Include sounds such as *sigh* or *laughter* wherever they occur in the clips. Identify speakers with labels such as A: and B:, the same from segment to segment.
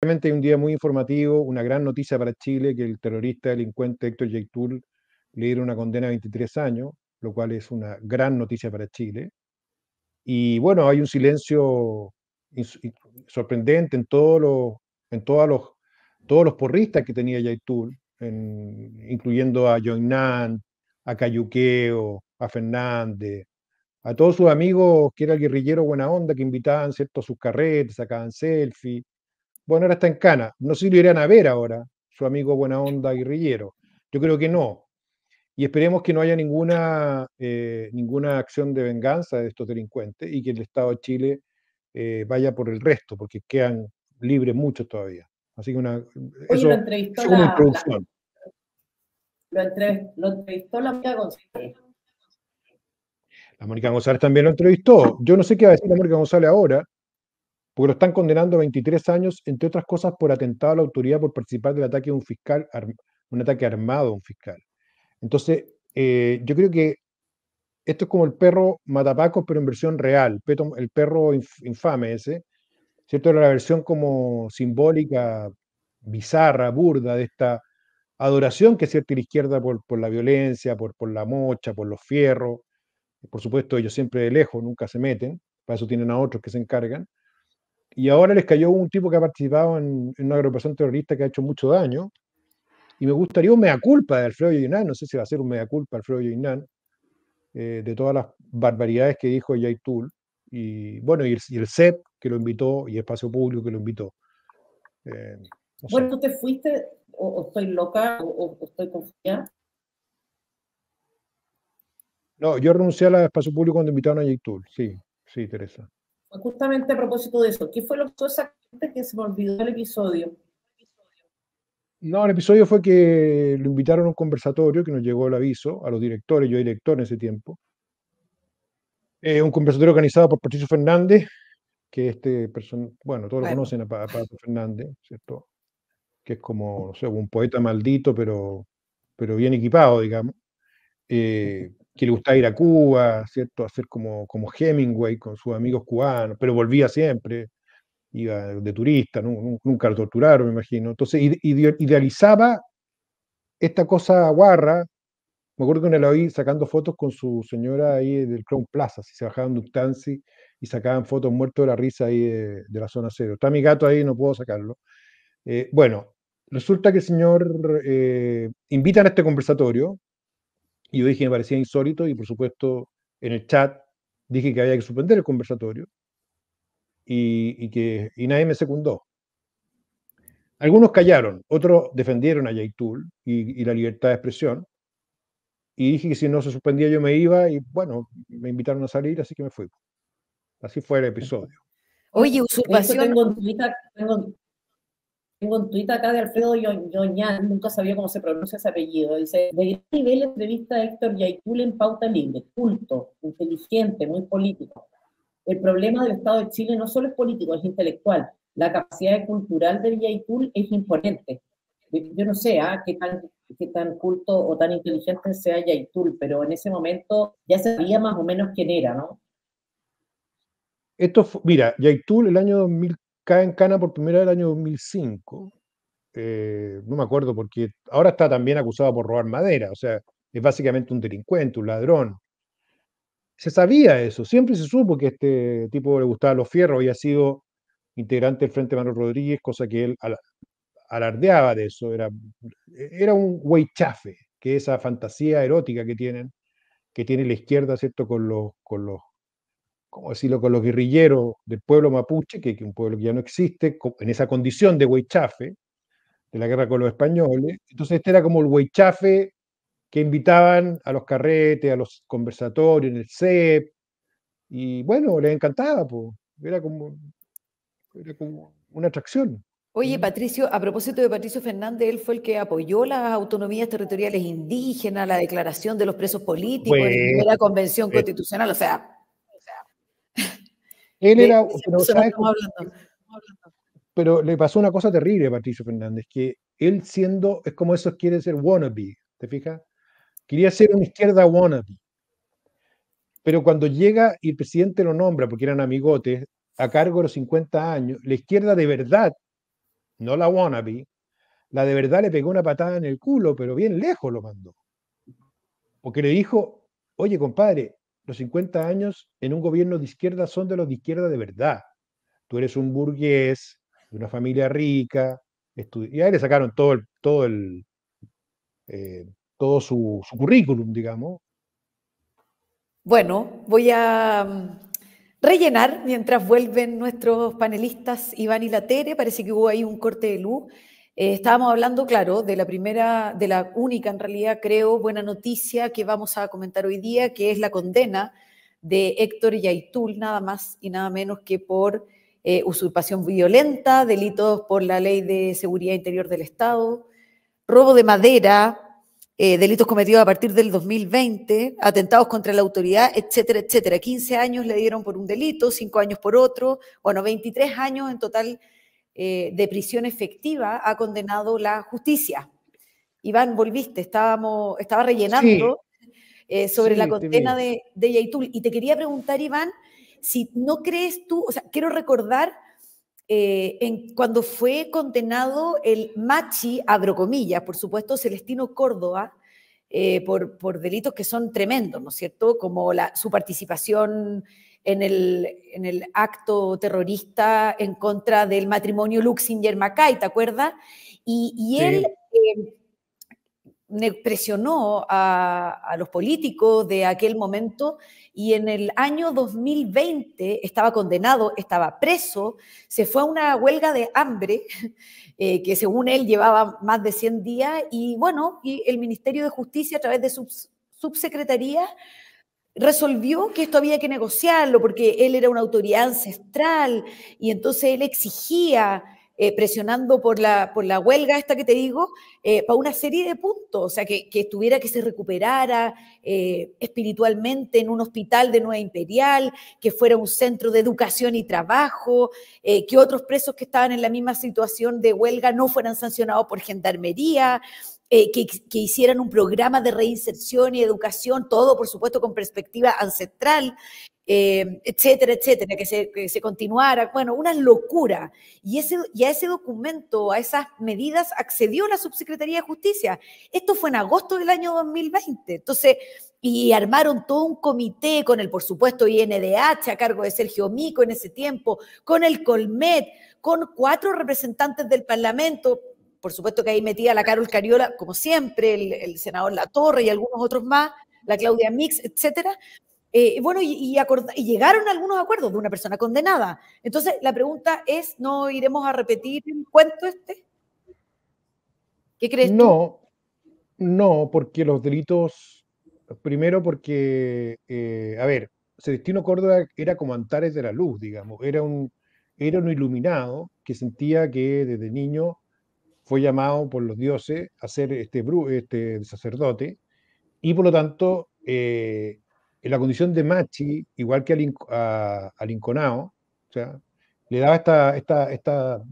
A: Realmente un día muy informativo, una gran noticia para Chile, que el terrorista delincuente Héctor Yeitul le dieron una condena de 23 años, lo cual es una gran noticia para Chile. Y bueno, hay un silencio sorprendente en, todos los, en todos los, todos los porristas que tenía Yaitul, incluyendo a Joinan, a Cayuqueo, a Fernández, a todos sus amigos que era el guerrillero buena onda, que invitaban ¿cierto? a sus carretes, sacaban selfies bueno, ahora está en Cana. No sé si lo irán a ver ahora, su amigo Buena Onda Guerrillero. Yo creo que no. Y esperemos que no haya ninguna, eh, ninguna acción de venganza de estos delincuentes y que el Estado de Chile eh, vaya por el resto, porque quedan libres muchos todavía. Así que una, eso es la, lo, entrevistó
B: la Mónica González.
A: La Mónica González también lo entrevistó. Yo no sé qué va a decir la Mónica González ahora, porque lo están condenando a 23 años, entre otras cosas, por atentado a la autoridad por participar del ataque de un fiscal, un ataque armado a un fiscal. Entonces, eh, yo creo que esto es como el perro matapacos, pero en versión real, el perro infame ese, ¿cierto? Era la versión como simbólica, bizarra, burda de esta adoración que cierta la izquierda por, la violencia, por, por la mocha, por los fierros. Por supuesto, ellos siempre de lejos nunca se meten, para eso tienen a otros que se encargan y ahora les cayó un tipo que ha participado en, una agrupación terrorista que ha hecho mucho daño. Y me gustaría un mea culpa de Alfredo Yoinan, no sé si va a ser un mea culpa Alfredo Yoinan, eh, de todas las barbaridades que dijo Yaitul. Y bueno, y el, CEP que lo invitó y Espacio Público que lo invitó. Eh,
B: te fuiste, o, estoy loca, o, estoy confiada?
A: No, yo renuncié a Espacio Público cuando invitaron a Yaitul, sí, sí, Teresa
B: justamente a propósito de eso. ¿Qué fue lo que exactamente que se me olvidó el episodio?
A: No, el episodio fue que lo invitaron a un conversatorio que nos llegó el aviso a los directores, yo director en ese tiempo. Eh, un conversatorio organizado por Patricio Fernández, que este persona, bueno, todos lo conocen a, Patricio Fernández, ¿cierto? Que es como, no sé, un poeta maldito, pero, pero bien equipado, digamos. Eh, que le gustaba ir a Cuba, ¿cierto? Hacer como, como Hemingway con sus amigos cubanos, pero volvía siempre, iba de turista, nunca lo torturaron, me imagino. Entonces idealizaba esta cosa guarra. Me acuerdo que una la vi sacando fotos con su señora ahí del Crown Plaza, si se bajaban de un y sacaban fotos muertos de la risa ahí de, la zona cero. Está mi gato ahí, no puedo sacarlo. Eh, bueno, resulta que el señor eh, invita a este conversatorio, y yo dije, que me parecía insólito y por supuesto en el chat dije que había que suspender el conversatorio y, y que nadie me secundó. Algunos callaron, otros defendieron a Yaitul y, y la libertad de expresión. Y dije que si no se suspendía yo me iba y bueno, me invitaron a salir, así que me fui. Así fue el episodio.
B: Oye, usurpación. Tengo un tuit acá de Alfredo Yoñán, nunca sabía cómo se pronuncia ese apellido. Dice, de gran este nivel entrevista a Héctor Yaitul en Pauta Libre, culto, inteligente, muy político. El problema del Estado de Chile no solo es político, es intelectual. La capacidad cultural de Yaitul es imponente. Yo no sé ¿ah? qué, tan, qué tan culto o tan inteligente sea Yaitul, pero en ese momento ya sabía más o menos quién era, ¿no?
A: Esto, mira, Yaitul el año 2000 cae en Cana por primera vez el año 2005. Eh, no me acuerdo porque ahora está también acusado por robar madera, o sea, es básicamente un delincuente, un ladrón. Se sabía eso, siempre se supo que este tipo le gustaba los fierros, había sido integrante del Frente Manuel Rodríguez, cosa que él alardeaba de eso, era, era un chafe, que esa fantasía erótica que tienen, que tiene la izquierda, ¿cierto?, con con los como decirlo?, con los guerrilleros del pueblo mapuche, que es un pueblo que ya no existe, en esa condición de huichafe, de la guerra con los españoles. Entonces este era como el huichafe que invitaban a los carretes, a los conversatorios, en el CEP, y bueno, les encantaba, pues. Era, como, una atracción.
C: Oye, Patricio, a propósito de Patricio Fernández, él fue el que apoyó las autonomías territoriales indígenas, la declaración de los presos políticos, la convención eh, constitucional, o sea,
A: él era. Pero, le pasó una cosa terrible a Patricio Fernández, que él siendo, es como esos quiere ser wannabe, ¿te fijas? Quería ser una izquierda wannabe. Pero cuando llega y el presidente lo nombra, porque eran amigotes, a cargo de los 50 años, la izquierda de verdad, no la wannabe, la de verdad le pegó una patada en el culo, pero bien lejos lo mandó. Porque le dijo, oye compadre, los 50 años en un gobierno de izquierda son de los de izquierda de verdad. Tú eres un burgués de una familia rica, y ahí le sacaron todo el, todo el, eh, todo su, su currículum, digamos.
C: Bueno, voy a mm, rellenar mientras vuelven nuestros panelistas Iván y Latere. Parece que hubo ahí un corte de luz. Eh, estábamos hablando, claro, de la primera, de la única, en realidad, creo, buena noticia que vamos a comentar hoy día, que es la condena de Héctor Yaitul, nada más y nada menos que por eh, usurpación violenta, delitos por la ley de seguridad interior del Estado, robo de madera, eh, delitos cometidos a partir del 2020, atentados contra la autoridad, etcétera, etcétera. 15 años le dieron por un delito, 5 años por otro, bueno, 23 años en total eh, de prisión efectiva ha condenado la justicia. Iván, volviste, estábamos, estaba rellenando eh, sobre la condena de, de Yaitul. Y te quería preguntar, Iván, si no crees tú, o sea, quiero recordar eh, en, cuando fue condenado el machi, abro por supuesto, Celestino Córdoba, por, por, delitos que son tremendos, ¿no es cierto? Como la, su participación en el, en el acto terrorista en contra del matrimonio Luxinger-Mackay, ¿te acuerdas? Y, y él eh, presionó a, a los políticos de aquel momento y en el año 2020 estaba condenado, estaba preso, se fue a una huelga de hambre *laughs* eh, que según él llevaba más de 100 días y bueno, y el Ministerio de Justicia a través de su subsecretaría resolvió que esto había que negociarlo porque él era una autoridad ancestral y entonces él exigía, eh, presionando por la, por la huelga esta que te digo, eh, para una serie de puntos, o sea, que, estuviera, que se recuperara eh, espiritualmente en un hospital de Nueva Imperial, que fuera un centro de educación y trabajo, que otros presos que estaban en la misma situación de huelga no fueran sancionados por gendarmería, eh, que, hicieran un programa de reinserción y educación, todo por supuesto con perspectiva ancestral, eh, etcétera, etcétera, que se, continuara. Bueno, una locura. Y, ese, y a ese documento, a esas medidas, accedió la Subsecretaría de Justicia. Esto fue en agosto del año 2020. Entonces, y armaron todo un comité con el, por supuesto, INDH a cargo de Sergio Mico en ese tiempo, con el Colmet, con cuatro representantes del Parlamento por supuesto que ahí metía la Carol Cariola, como siempre, el, senador La Torre y algunos otros más, la Claudia Mix, etc. Eh, bueno, y, llegaron algunos acuerdos de una persona condenada. Entonces, la pregunta es, ¿no iremos a repetir un cuento este? ¿Qué crees no,
A: tú? No, porque los delitos, primero porque, eh, a ver, Celestino Córdoba era como Antares de la Luz, digamos, era un, era un iluminado que sentía que desde niño fue llamado por los dioses a ser este, este sacerdote y por lo tanto eh, en la condición de machi, igual que al, a, le daba esta,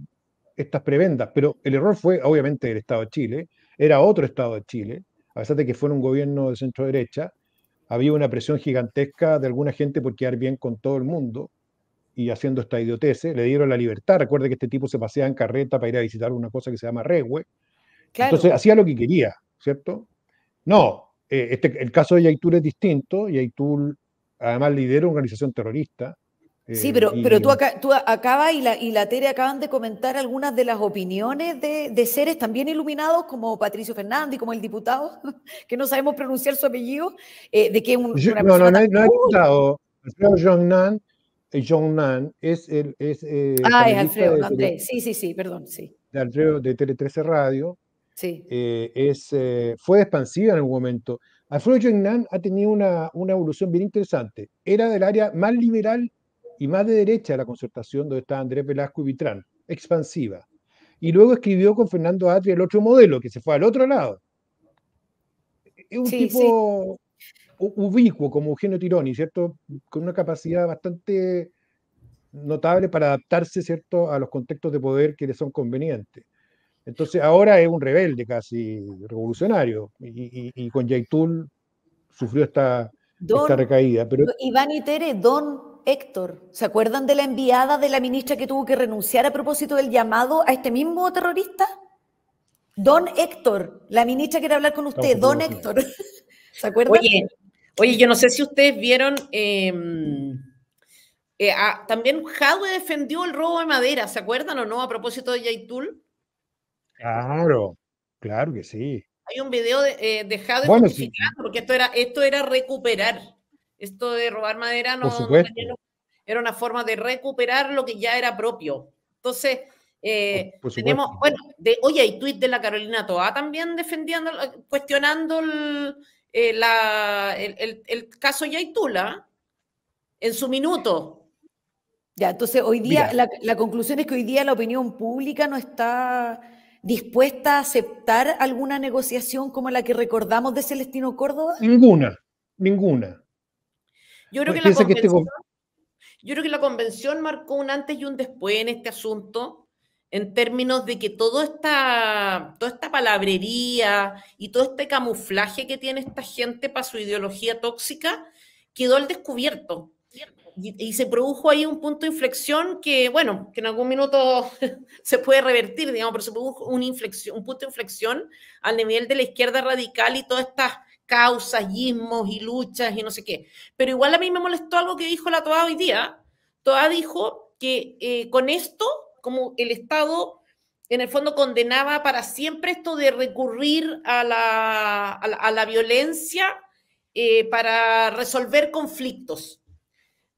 A: estas prebendas, pero el error fue obviamente el Estado de Chile, era otro Estado de Chile, a pesar de que fuera un gobierno de centro derecha, había una presión gigantesca de alguna gente por quedar bien con todo el mundo, y haciendo esta idiotece, ¿eh? le dieron la libertad. Recuerde que este tipo se paseaba en carreta para ir a visitar una cosa que se llama Regue.
C: Entonces hacía
A: lo que quería, ¿cierto? No, eh, este, el caso de Yaitul es distinto. Yaitul además lidera una organización terrorista.
C: sí, eh, pero, pero tú, acá, tú acabas y la, y la Tere acaban de comentar algunas de las opiniones de, de seres también iluminados, como Patricio Fernández, como el diputado, *laughs* que no sabemos pronunciar su apellido, de que un, una no, no, no, no, no,
A: no, no, no, no eh, John Nan es el. Eh, ah, es Alfredo,
C: Sí, sí, sí, perdón, sí.
A: De Alfredo de Tele 13 Radio. Sí. Eh, es, fue expansiva en algún momento. Alfredo John Nan ha tenido una, una, evolución bien interesante. Era del área más liberal y más de derecha de la concertación, donde está Andrés Velasco y Vitrán, expansiva. Y luego escribió con Fernando Atria el otro modelo, que se fue al otro lado. Es un tipo ubicuo como Eugenio Tironi, ¿cierto? Con una capacidad bastante notable para adaptarse, ¿cierto?, a los contextos de poder que le son convenientes. Entonces ahora es un rebelde casi revolucionario y, con Yaitul sufrió esta,
C: recaída. Iván y Tere, don Héctor, ¿se acuerdan de la enviada de la ministra que tuvo que renunciar a propósito del llamado a este mismo
B: terrorista? Don Héctor, la ministra quiere hablar con usted, don Héctor. *laughs* ¿Se acuerdan? bien Oye, yo no sé si ustedes vieron, em, eh, ah, también Jadwe defendió el robo de madera, ¿se acuerdan o no? A propósito de Yaitul.
A: Claro, claro que sí.
B: Hay un video de, eh, porque esto era, esto era recuperar. Esto de robar madera no, era una forma de recuperar lo que ya era propio. Entonces, eh, tenemos, bueno, de, oye, hay tweet de la Carolina Toa también defendiendo, cuestionando el, eh, el, caso Yaitula en su minuto.
C: Ya, entonces hoy día, la, conclusión es que hoy día la opinión pública no está dispuesta a aceptar alguna negociación como la que recordamos de Celestino
B: Córdoba.
A: Ninguna, ninguna.
C: Yo
B: creo, que la, este yo creo que la convención marcó un antes y un después en este asunto en términos de que toda esta, toda esta palabrería y todo este camuflaje que tiene esta gente para su ideología tóxica quedó al descubierto. Y, se produjo ahí un punto de inflexión que, bueno, que en algún minuto *laughs* se puede revertir, digamos, pero se produjo un punto de inflexión al nivel de la izquierda radical y todas estas causas, yismos y luchas y no sé qué. Pero igual a mí me molestó algo que dijo la TOA hoy día. TOA dijo que eh, con esto como el Estado en el fondo condenaba para siempre esto de recurrir a la, a la, violencia eh, para resolver conflictos.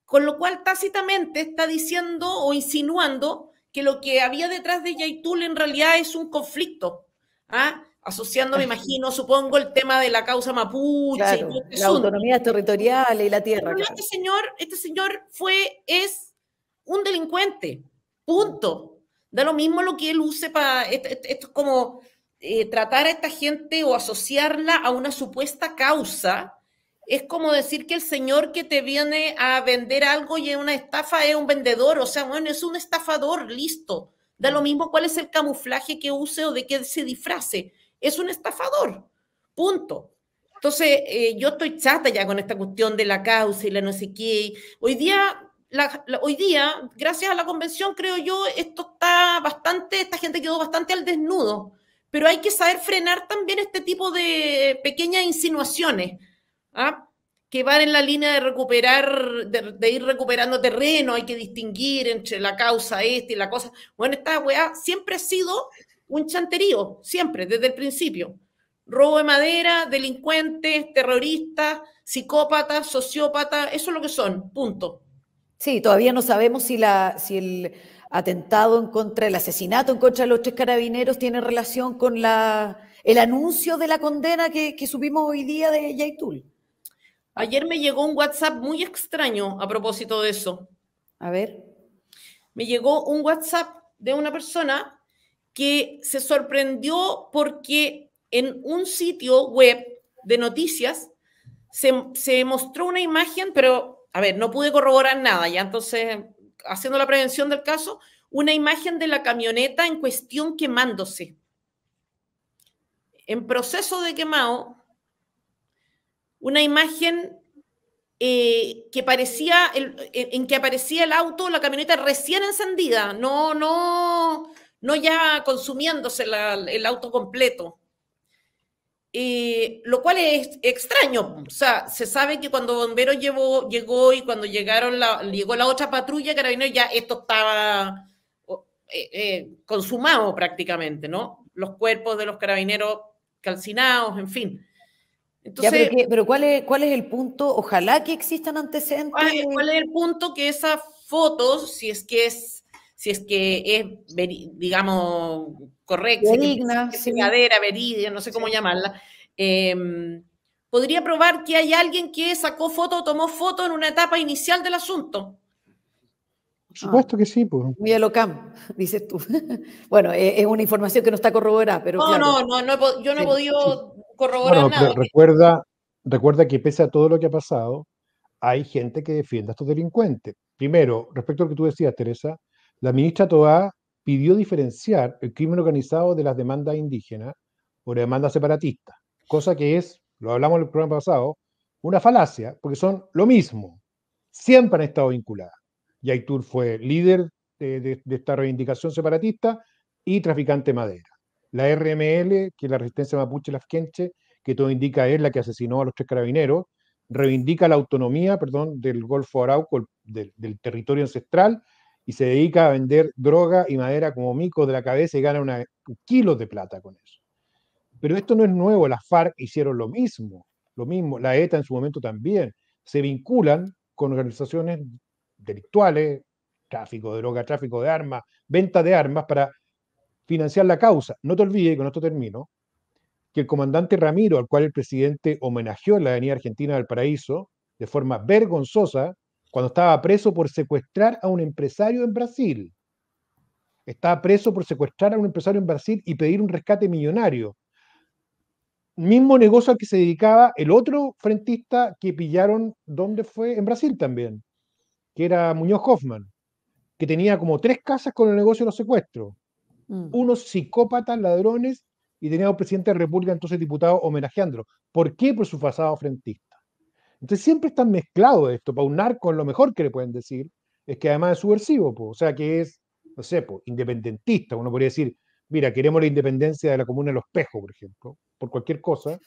B: Con lo cual tácitamente está diciendo o insinuando que lo que había detrás de Yaitul en realidad es un conflicto. ¿ah? Asociando, me *laughs* imagino, supongo, el tema de la causa mapuche. Claro, y este la autonomía
C: territorial y la tierra. Este,
B: señor, este señor fue, es un delincuente Punto. Da lo mismo lo que él use para. Esto, es como eh, tratar a esta gente o asociarla a una supuesta causa. Es como decir que el señor que te viene a vender algo y es una estafa es un vendedor. O sea, bueno, es un estafador, listo. Da lo mismo cuál es el camuflaje que use o de qué se disfrace. Es un estafador. Punto. Entonces, eh, yo estoy chata ya con esta cuestión de la causa y la no sé qué. Hoy día hoy día, gracias a la convención, creo yo, esto está bastante, esta gente quedó bastante al desnudo, pero hay que saber frenar también este tipo de pequeñas insinuaciones ¿ah? que van en la línea de recuperar, de, ir recuperando terreno, hay que distinguir entre la causa esta y la cosa. Bueno, esta weá siempre ha sido un chanterío, siempre, desde el principio. Robo de madera, delincuentes, terroristas, psicópatas, sociópatas, eso es lo que son, punto. Sí,
C: todavía no sabemos si, el atentado en contra, el asesinato en contra de los tres carabineros tiene relación con el anuncio de la condena que, subimos hoy día de
B: Yaitul. Ayer me llegó un WhatsApp muy extraño a propósito de eso. A ver. Me llegó un WhatsApp de una persona que se sorprendió porque en un sitio web de noticias se mostró una imagen, pero a ver, no pude corroborar nada, ya entonces, haciendo la prevención del caso, una imagen de la camioneta en cuestión quemándose. En proceso de quemado, una imagen eh, que parecía en que aparecía el auto, la camioneta recién encendida, no, no, no ya consumiéndose el auto completo lo cual es extraño. O sea, se sabe que cuando Bomberos llegó y cuando llegaron la, llegó la otra patrulla, Carabineros, ya esto estaba eh, eh, consumado prácticamente, ¿no? Los cuerpos de los carabineros calcinados, en fin. pero, ¿cuál, es, ¿cuál es el punto? Ojalá que existan antecedentes. ¿Cuál, es el punto que esas fotos, si es que es si es que es, digamos, correcta, digna, es verdadera, no sé cómo llamarla. Em, podría probar que hay alguien que sacó foto o tomó foto en una etapa inicial del asunto.
C: Por supuesto que sí, pues. Muy *laughs* dices tú. *laughs* bueno, e-, es, una información que no está corroborada, pero. No, no,
B: no, yo no he podido corroborar nada.
A: recuerda, recuerda que pese a todo lo que ha pasado, hay gente que defiende a estos delincuentes. Primero, respecto a lo que tú decías, Teresa, la ministra Toá pidió diferenciar el crimen organizado de las demandas indígenas por demandas separatistas, cosa que es, lo hablamos el programa pasado, una falacia, porque son lo mismo, siempre han estado vinculadas. Yaitur fue líder de, esta reivindicación separatista y traficante madera. La RML, que es la resistencia mapuche lafkenche, que todo indica es la que asesinó a los tres carabineros, reivindica la autonomía, perdón, del Golfo Arauco, del territorio ancestral, y se dedica a vender droga y madera como mico de la cabeza y gana una, kilo de plata con eso. Pero esto no es nuevo, las FARC hicieron lo mismo, lo mismo, la ETA en su momento también, se vinculan con organizaciones delictuales, tráfico de droga, tráfico de armas, venta de armas para financiar la causa. No te olvides, y con esto termino, que el comandante Ramiro, al cual el presidente homenajeó en la Avenida Argentina del Paraíso, de forma vergonzosa, cuando estaba preso por secuestrar a un empresario en Brasil. Estaba preso por secuestrar a un empresario en Brasil y pedir un rescate millonario. Mismo negocio al que se dedicaba el otro frentista que pillaron, ¿dónde fue? En Brasil también, que era Muñoz Hoffman, que tenía como tres casas con el negocio de los secuestros. Mm. Unos psicópatas, ladrones, y tenía al presidente de la República, entonces diputado, homenajeándolo. ¿Por qué? Por su pasado frentista. Entonces siempre están mezclado esto. Para un narco lo mejor que le pueden decir es que además es subversivo, o sea, que es, no sé, independentista. Uno podría decir, mira, queremos la independencia de la comuna de Los Pejos, por ejemplo, por cualquier cosa.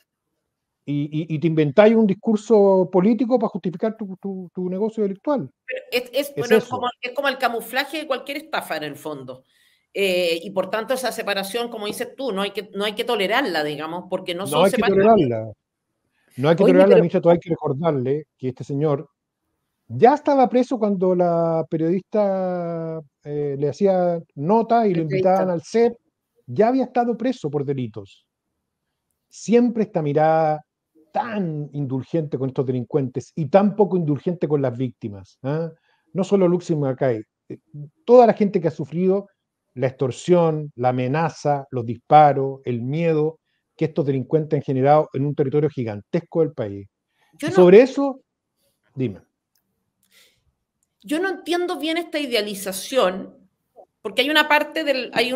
A: Y, te inventáis un discurso político para justificar tu, negocio delictual.
B: es, como, el camuflaje de cualquier estafa en el fondo. Eh, y por tanto esa separación, como dices tú, no hay que, tolerarla, digamos, porque no, no son hay tolerarla.
A: No hay que tolerarle la todo hay que recordarle que este señor ya estaba preso cuando la periodista eh, le hacía nota y lo invitaban al CEP. Ya había estado preso por delitos. Siempre esta mirada tan indulgente con estos delincuentes y tan poco indulgente con las víctimas. ¿ah? No solo Luxi Macay, eh, toda la gente que ha sufrido la extorsión, la amenaza, los disparos, el miedo, que estos delincuentes han generado en un territorio gigantesco del país. Sobre eso, dime.
B: Yo no entiendo bien esta idealización, porque hay una parte del, hay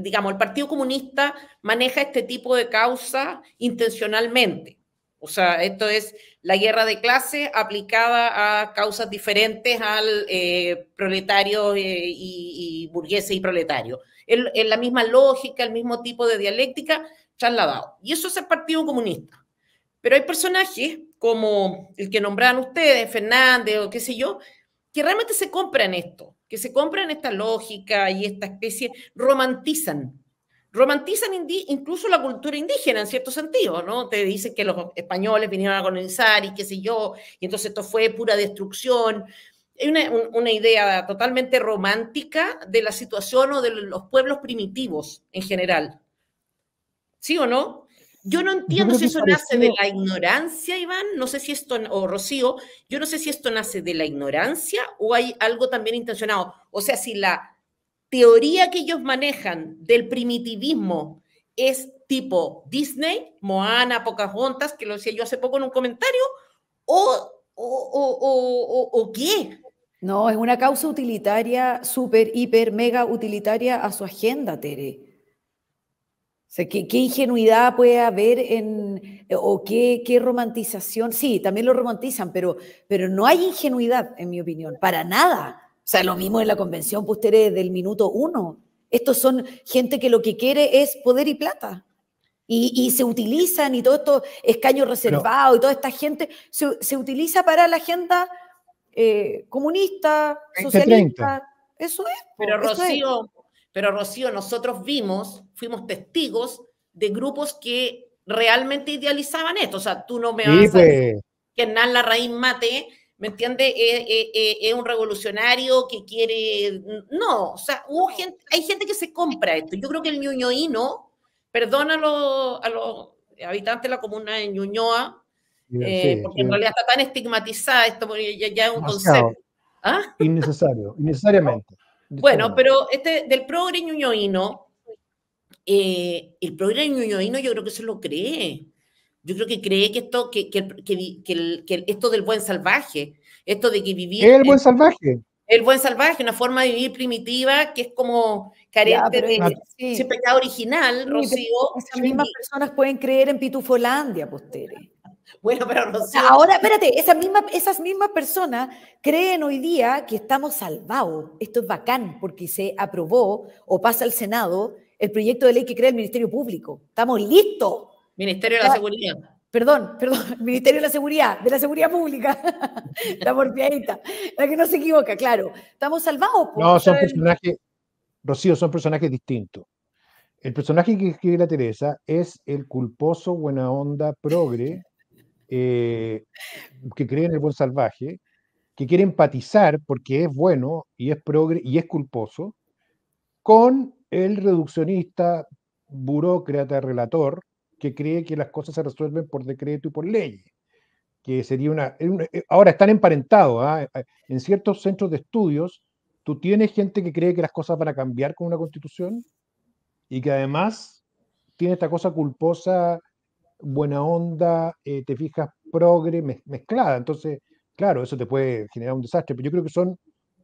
B: digamos, el Partido Comunista maneja este tipo de causa intencionalmente. O sea, esto es la guerra de clase aplicada a causas diferentes al eh, proletario eh, y, y burgués y proletario. Es la misma lógica, el mismo tipo de dialéctica, trasladado. Y eso es el Partido Comunista. Pero hay personajes como el que nombraban ustedes, Fernández o qué sé yo, que realmente se compran esto, que se compran esta lógica y esta especie, romantizan. Romantizan incluso la cultura indígena en cierto sentido, ¿no? Te dicen que los españoles vinieron a colonizar y qué sé yo, y entonces esto fue pura destrucción. Hay una idea totalmente romántica de la situación o de los pueblos primitivos en general, ¿Sí o no? Yo no entiendo si eso nace de la ignorancia, Iván, no sé si esto, o Rocío, yo no sé si esto nace de la ignorancia o hay algo también intencionado. O sea, si la teoría que ellos manejan del primitivismo es tipo Disney, Moana, Pocahontas, que lo decía yo hace poco en un comentario,
C: o, o, o, o qué. No, es una causa utilitaria, súper, hiper, mega utilitaria a su agenda, Tere. O sea, ¿qué, ingenuidad puede haber en, eh, o qué, romantización? Sí, también lo romantizan, pero, pero no hay ingenuidad, en mi opinión, para nada. O sea, lo mismo en la convención, pues ustedes del minuto uno. Estos son gente que lo que quiere es poder y plata. Y, se utilizan, y todo esto escaños reservados, y toda esta gente, se, utiliza para la agenda eh, comunista,
B: este socialista. Eso es. Pero Rocío, pero Rocío, nosotros vimos, fuimos testigos de grupos que realmente idealizaban esto. O sea, tú no me vas a pues. decir que Hernán Larraín mate, ¿me entiendes? Eh, eh, eh, es, un revolucionario que quiere... No, o sea, hay gente que se compra esto. Yo creo que el ñuñoíno, perdona a los, a los habitantes de la comuna de Ñuñoa,
A: porque en realidad
B: está tan estigmatizada esto, porque ya, es un concepto. ¿Ah?
A: Innecesario, innecesariamente.
B: Bueno, pero este del progre ñuñoíno, eh, el progre ñuñoíno yo creo que se lo cree. Yo creo que cree que esto, que, esto del buen salvaje, esto de que vivir. ¿El buen
A: salvaje?
B: El buen salvaje, una forma de vivir primitiva que es como carente de, su pecado original, Rocío. Esas mismas
C: personas pueden creer en Pitufolandia, postere.
B: Pues, *laughs* Bueno, pero Rocío... Ahora, espérate, esas
C: mismas, esas mismas personas creen hoy día que estamos salvados. Esto es bacán porque se aprobó o pasa al Senado el proyecto de ley que crea el Ministerio Público. Estamos listos.
B: Ministerio de la Seguridad.
C: Perdón, perdón, *laughs* Ministerio de la Seguridad, de la Seguridad Pública. *laughs* la morfiadita, la que no se equivoca, claro. Estamos salvados. Pues. no, son personajes,
A: Rocío, son personajes distintos. El personaje que escribe la Teresa es el culposo, buena onda, progre, eh, que cree en el buen salvaje, que quiere empatizar porque es bueno y es progre y es culposo, con el reduccionista burócrata relator que cree que las cosas se resuelven por decreto y por ley, que sería una... Eh, ahora están emparentados, ¿ah? eh, en ciertos centros de estudios, tú tienes gente que cree que las cosas van a cambiar con una constitución y que además tiene esta cosa culposa buena onda, eh, te fijas progre, mezclada. Entonces, claro, eso te puede generar un desastre, pero yo creo que son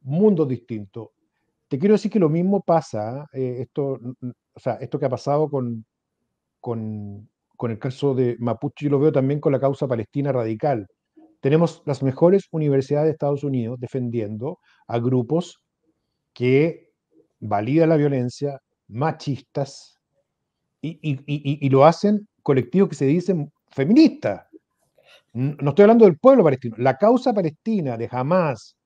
A: mundos distintos. Te quiero decir que lo mismo pasa, eh, esto, sea, esto que ha pasado con, con, el caso de Mapuche, yo lo veo también con la causa palestina radical. Tenemos las mejores universidades de Estados Unidos defendiendo a grupos que validan la violencia, machistas, y lo hacen colectivos que se dicen feministas. No estoy hablando del pueblo palestino. La causa palestina de jamás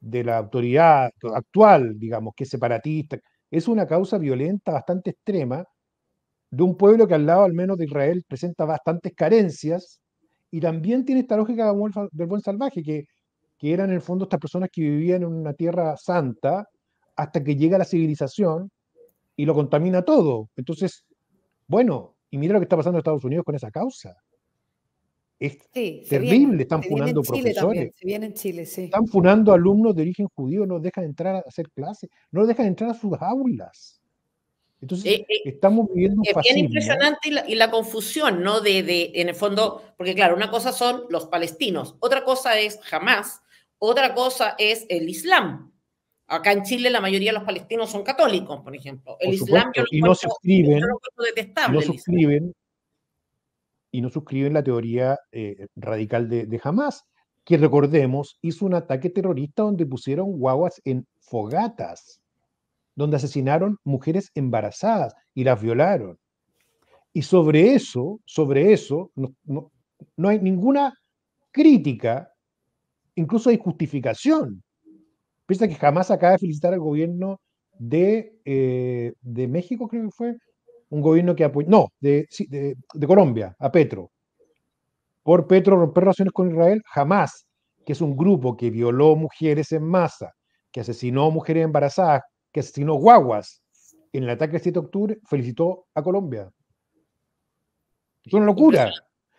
A: de la autoridad actual, digamos, que es separatista, es una causa violenta bastante extrema de un pueblo que al lado al menos de Israel presenta bastantes carencias y también tiene esta lógica del buen salvaje, que, que eran en el fondo estas personas que vivían en una tierra santa hasta que llega la civilización y lo contamina todo. Entonces, bueno, y mira lo que está pasando en Estados Unidos con esa causa. Es
C: terrible, están funando profesores. se viene en Chile, sí. Están
A: funando alumnos de origen judío, no dejan entrar a hacer clases, no dejan entrar a sus aulas.
C: Entonces,
B: eh, eh,
A: estamos viviendo Es bien impresionante
B: y la, confusión, ¿no? De, en el fondo, porque claro, una cosa son los palestinos, otra cosa es jamás otra cosa es el Islam. Acá en Chile la mayoría de los palestinos son católicos, por ejemplo. El Islam y
A: no suscriben,
B: no
A: y no suscriben la teoría eh, radical de, de Hamas, que recordemos hizo un ataque terrorista donde pusieron guaguas en fogatas, donde asesinaron mujeres embarazadas y las violaron. Y sobre eso, sobre eso, no hay ninguna crítica, incluso hay justificación Piensa que jamás acaba de felicitar al gobierno de, eh, México, creo que fue, un gobierno que apoyó, no, de, de, Colombia, a Petro, por Petro romper relaciones con Israel, jamás, que es un grupo que violó mujeres en masa, que asesinó mujeres embarazadas, que asesinó guaguas en el ataque del 7 de octubre, felicitó a Colombia. Es una locura.